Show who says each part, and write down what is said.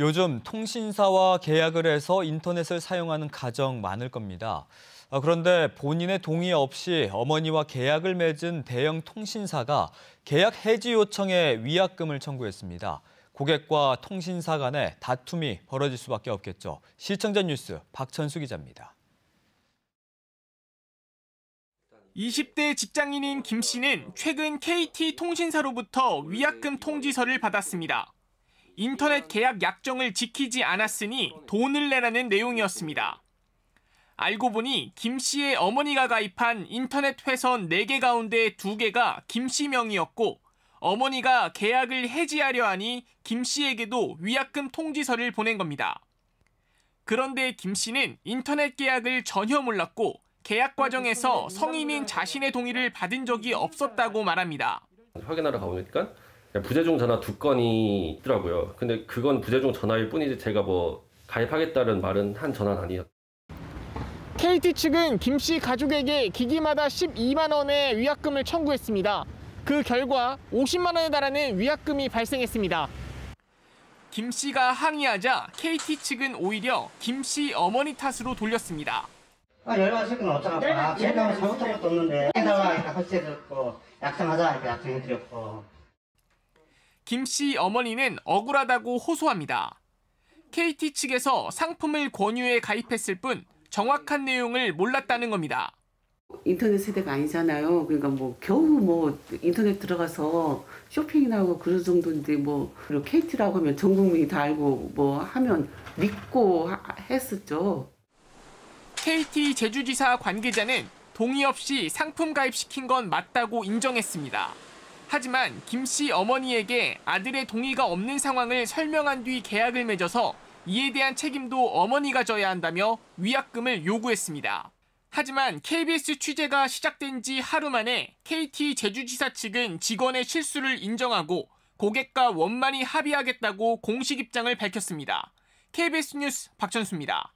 Speaker 1: 요즘 통신사와 계약을 해서 인터넷을 사용하는 가정 많을 겁니다. 아, 그런데 본인의 동의 없이 어머니와 계약을 맺은 대형 통신사가 계약 해지 요청에 위약금을 청구했습니다. 고객과 통신사 간의 다툼이 벌어질 수밖에 없겠죠. 시청자 뉴스 박천수 기자입니다. 20대 직장인인
Speaker 2: 김 씨는 최근 KT 통신사로부터 위약금 통지서를 받았습니다. 인터넷 계약 약정을 지키지 않았으니 돈을 내라는 내용이었습니다. 알고 보니 김 씨의 어머니가 가입한 인터넷 회선 4개 가운데 2개가 김 씨 명이었고 어머니가 계약을 해지하려 하니 김 씨에게도 위약금 통지서를 보낸 겁니다. 그런데 김 씨는 인터넷 계약을 전혀 몰랐고 계약 과정에서 성인인 자신의 동의를 받은 적이 없었다고 말합니다.
Speaker 1: 확인하러 가보니까 부재중 전화 두 건이 있더라고요. 근데 그건 부재중 전화일 뿐이지 제가 뭐 가입하겠다는 말은 한 전화는 아니었.
Speaker 2: KT 측은 김 씨 가족에게 기기마다 12만 원의 위약금을 청구했습니다. 그 결과 50만 원에 달하는 위약금이 발생했습니다. 김 씨가 항의하자 KT 측은 오히려 김 씨 어머니 탓으로 돌렸습니다.
Speaker 3: 아, 열받으실 건 어쩌나 제가 잘못한 것도 없는데 해달라 해서 고 약정하자 이렇게 약정해드렸고
Speaker 2: 김씨 어머니는 억울하다고 호소합니다. KT 측에서 상품을 권유해 가입했을 뿐 정확한 내용을 몰랐다는 겁니다.
Speaker 3: 인터넷 세대가 아니잖아요. 그러니까 뭐 겨우 뭐 인터넷 들어가서 쇼핑이나 하고 그런 정도인데 뭐 KT라고 하면 전 국민이 다 알고 뭐 하면 믿고 했었죠.
Speaker 2: KT 제주지사 관계자는 동의 없이 상품 가입시킨 건 맞다고 인정했습니다. 하지만 김씨 어머니에게 아들의 동의가 없는 상황을 설명한 뒤 계약을 맺어서 이에 대한 책임도 어머니가 져야 한다며 위약금을 요구했습니다. 하지만 KBS 취재가 시작된 지 하루 만에 KT 제주지사 측은 직원의 실수를 인정하고 고객과 원만히 합의하겠다고
Speaker 1: 공식 입장을 밝혔습니다. KBS 뉴스 박천수입니다.